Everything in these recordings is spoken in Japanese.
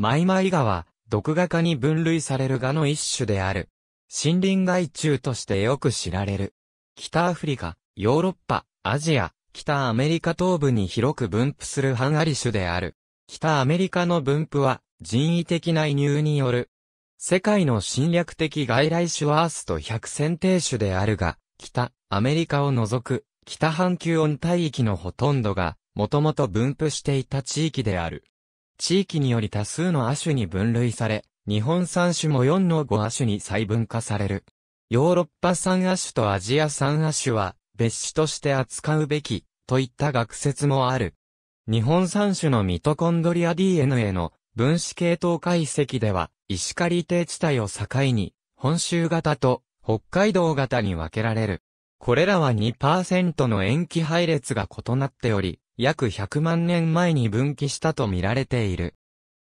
マイマイガは、毒ガ科に分類されるガの一種である。森林害虫としてよく知られる。北アフリカ、ヨーロッパ、アジア、北アメリカ東部に広く分布するハンガリ種である。北アメリカの分布は人為的な移入による。世界の侵略的外来種ワースト100選定種であるが、北アメリカを除く北半球温帯域のほとんどが、もともと分布していた地域である。地域により多数の亜種に分類され、日本産種も4の5亜種に細分化される。ヨーロッパ産亜種とアジア産亜種は別種として扱うべきといった学説もある。日本産種のミトコンドリア DNA の分子系統解析では石狩低地帯を境に本州型と北海道型に分けられる。これらは2%の塩基配列が異なっており、約100万年前に分岐したと見られている。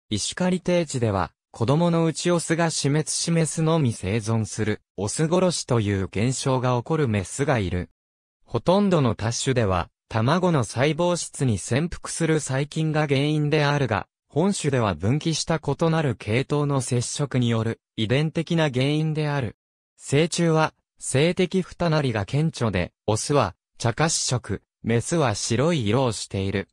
石狩定地では、子供のうちオスが死滅死メスのみ生存する、オス殺しという現象が起こるメスがいる。ほとんどのタッシュでは、卵の細胞質に潜伏する細菌が原因であるが、本種では分岐した異なる系統の接触による遺伝的な原因である。成虫は性的ふたなりが顕著で、オスは茶褐色、メスは白い色をしている。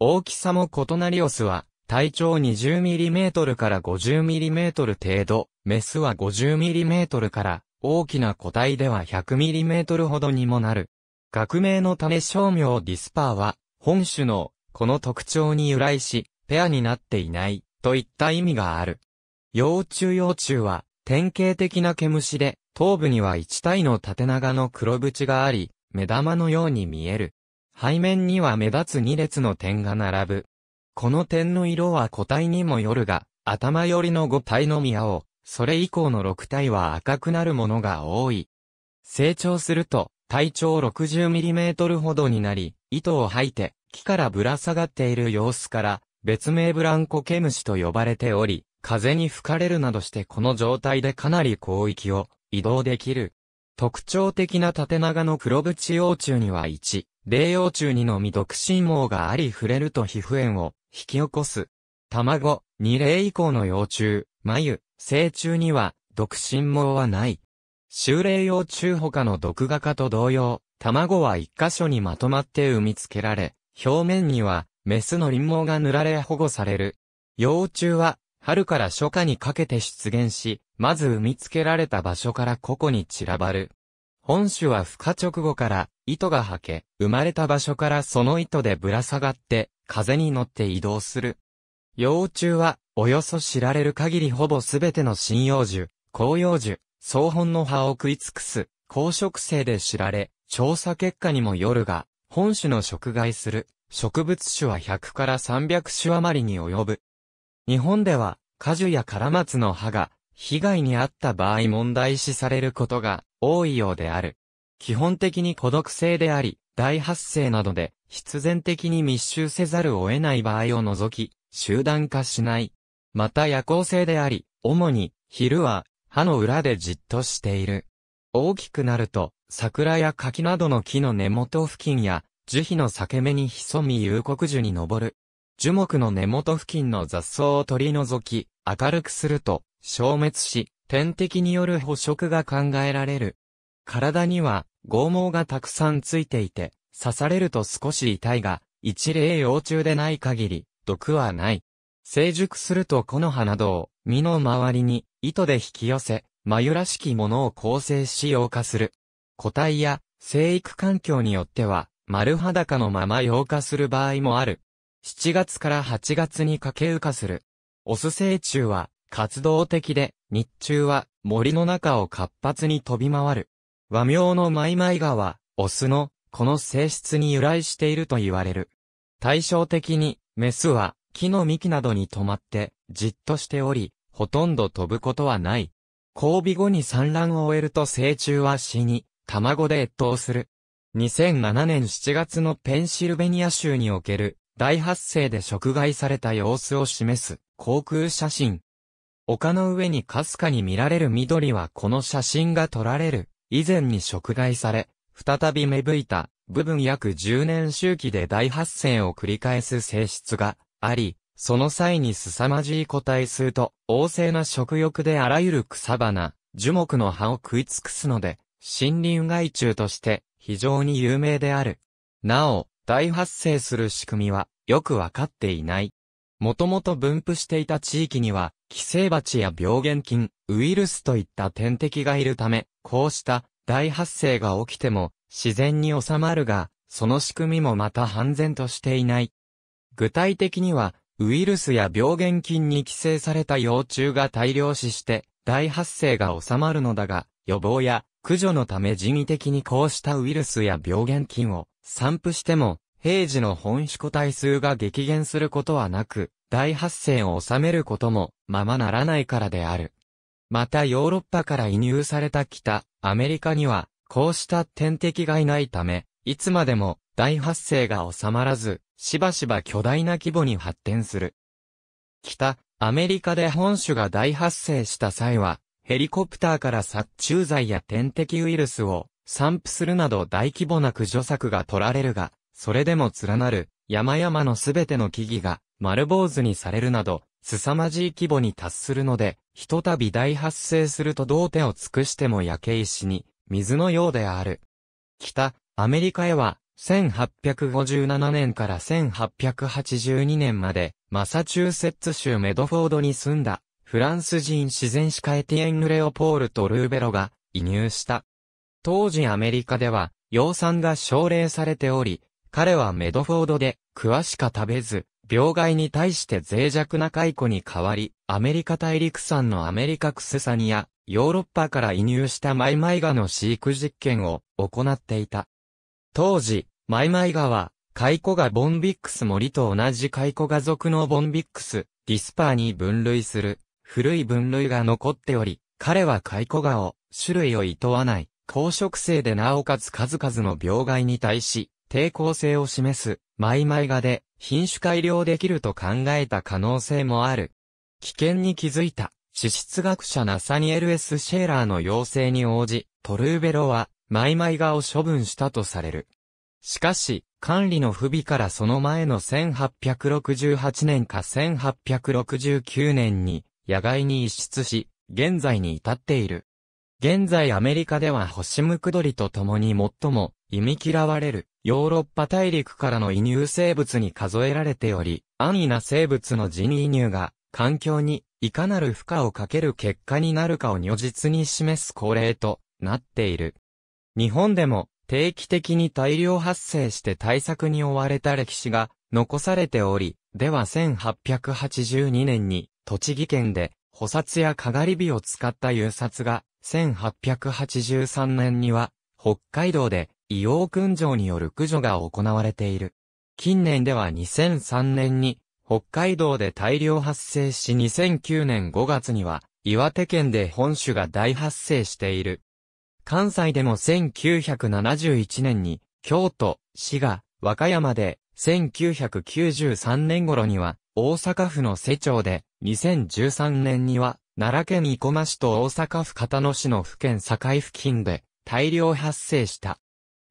大きさも異なりオスは、体長 20mm から 50mm 程度、メスは 50mm から、大きな個体では 100mm ほどにもなる。学名の種商名ディスパーは、本種の、この特徴に由来し、ペアになっていない、といった意味がある。幼虫幼虫は、典型的な毛虫で、頭部には一体の縦長の黒縁があり、目玉のように見える。背面には目立つ二列の点が並ぶ。この点の色は個体にもよるが、頭寄りの五体のみ青、それ以降の六体は赤くなるものが多い。成長すると、体長 60mm ほどになり、糸を吐いて、木からぶら下がっている様子から、別名ブランコケムシと呼ばれており、風に吹かれるなどしてこの状態でかなり広域を移動できる。特徴的な縦長の黒縁幼虫には1、霊幼虫にのみ独身毛があり触れると皮膚炎を引き起こす。卵、二霊以降の幼虫、眉、成虫には独身毛はない。修霊幼虫他の毒画家と同様、卵は一箇所にまとまって産みつけられ、表面にはメスの輪毛が塗られ保護される。幼虫は春から初夏にかけて出現し、まず産みつけられた場所から個々に散らばる。本種は孵化直後から糸が吐け、生まれた場所からその糸でぶら下がって、風に乗って移動する。幼虫は、およそ知られる限りほぼすべての針葉樹、広葉樹、草本の葉を食い尽くす、高色性で知られ、調査結果にもよるが、本種の食害する、植物種は100から300種余りに及ぶ。日本では、果樹やカラマツの葉が、被害に遭った場合問題視されることが多いようである。基本的に孤独性であり、大発生などで必然的に密集せざるを得ない場合を除き、集団化しない。また夜行性であり、主に昼は葉の裏でじっとしている。大きくなると、桜や柿などの木の根元付近や、樹皮の裂け目に潜み有国樹に登る。樹木の根元付近の雑草を取り除き、明るくすると、消滅し、天敵による捕食が考えられる。体には、剛毛がたくさんついていて、刺されると少し痛いが、一例幼虫でない限り、毒はない。成熟すると木の葉などを、実の周りに、糸で引き寄せ、眉らしきものを構成し溶化する。個体や、生育環境によっては、丸裸のまま溶化する場合もある。7月から8月に駆け羽化する。オス成虫は活動的で、日中は森の中を活発に飛び回る。和名のマイマイガは、オスのこの性質に由来していると言われる。対照的に、メスは木の幹などに止まってじっとしており、ほとんど飛ぶことはない。交尾後に産卵を終えると成虫は死に、卵で越冬する。2007年7月のペンシルベニア州における大発生で食害された様子を示す航空写真。丘の上にかすかに見られる緑はこの写真が撮られる以前に食害され、再び芽吹いた部分約10年周期で大発生を繰り返す性質があり、その際に凄まじい個体数と旺盛な食欲であらゆる草花、樹木の葉を食い尽くすので、森林害虫として非常に有名である。なお、大発生する仕組みはよくわかっていない。もともと分布していた地域には、寄生蜂や病原菌、ウイルスといった天敵がいるため、こうした大発生が起きても自然に収まるが、その仕組みもまた半然としていない。具体的には、ウイルスや病原菌に寄生された幼虫が大量死して大発生が収まるのだが、予防や駆除のため人為的にこうしたウイルスや病原菌を散布しても、平時の本種個体数が激減することはなく、大発生を収めることもままならないからである。またヨーロッパから移入された北、アメリカには、こうした天敵がいないため、いつまでも大発生が収まらず、しばしば巨大な規模に発展する。北、アメリカで本種が大発生した際は、ヘリコプターから殺虫剤や天敵ウイルスを散布するなど大規模な駆除策が取られるが、それでも連なる山々のすべての木々が丸坊主にされるなど、凄まじい規模に達するので、ひとたび大発生するとどう手を尽くしても焼け石に、水のようである。北、アメリカへは、1857年から1882年まで、マサチューセッツ州メドフォードに住んだ、フランス人自然史家エティエン・レオポールとルーベロが、移入した。当時アメリカでは、養蚕が奨励されており、彼はメドフォードで、詳しか食べず、病害に対して脆弱な蚕に代わり、アメリカ大陸産のアメリカクセサニア、ヨーロッパから移入したマイマイガの飼育実験を行っていた。当時、マイマイガは、蚕がボンビックス森と同じ蚕が属のボンビックス、ディスパーに分類する、古い分類が残っており、彼は蚕がを、種類を厭わない。公職生でなおかつ数々の病害に対し、抵抗性を示す、マイマイガで、品種改良できると考えた可能性もある。危険に気づいた、地質学者ナサニエル・ S・ シェーラーの要請に応じ、トルーベロは、マイマイガを処分したとされる。しかし、管理の不備からその前の1868年か1869年に、野外に移出し、現在に至っている。現在アメリカではホシムクドリと共に最も忌み嫌われるヨーロッパ大陸からの移入生物に数えられており、安易な生物の人移入が環境にいかなる負荷をかける結果になるかを如実に示す恒例となっている。日本でも定期的に大量発生して対策に追われた歴史が残されており、では1882年に栃木県で捕殺やかがり火を使った誘殺が1883年には、北海道で硫黄燻蒸による駆除が行われている。近年では2003年に、北海道で大量発生し2009年5月には、岩手県で本種が大発生している。関西でも1971年に、京都、滋賀、和歌山で、1993年頃には、大阪府の瀬町で、2013年には、奈良県生駒市と大阪府片野市の府県境付近で大量発生した。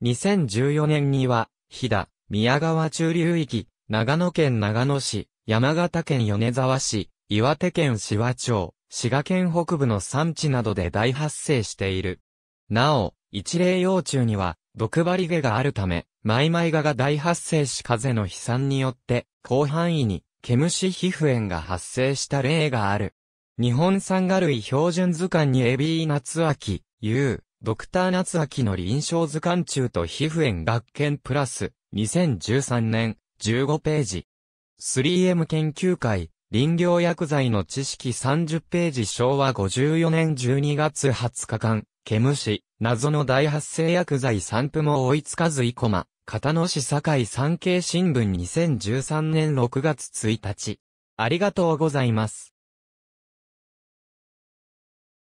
2014年には、飛騨、宮川中流域、長野県長野市、山形県米沢市、岩手県紫波町、滋賀県北部の産地などで大発生している。なお、一例幼虫には、毒針毛があるため、マイマイガが大発生し風の飛散によって、広範囲に、毛虫皮膚炎が発生した例がある。日本産画類標準図鑑にエビー夏秋、U、ドクター夏秋の臨床図鑑中と皮膚炎学研プラス、2013年、15ページ。3M 研究会、林業薬剤の知識30ページ昭和54年12月20日間、ケムシ、謎の大発生薬剤散布も追いつかずイコマ、片野市堺産経新聞2013年6月1日。ありがとうございます。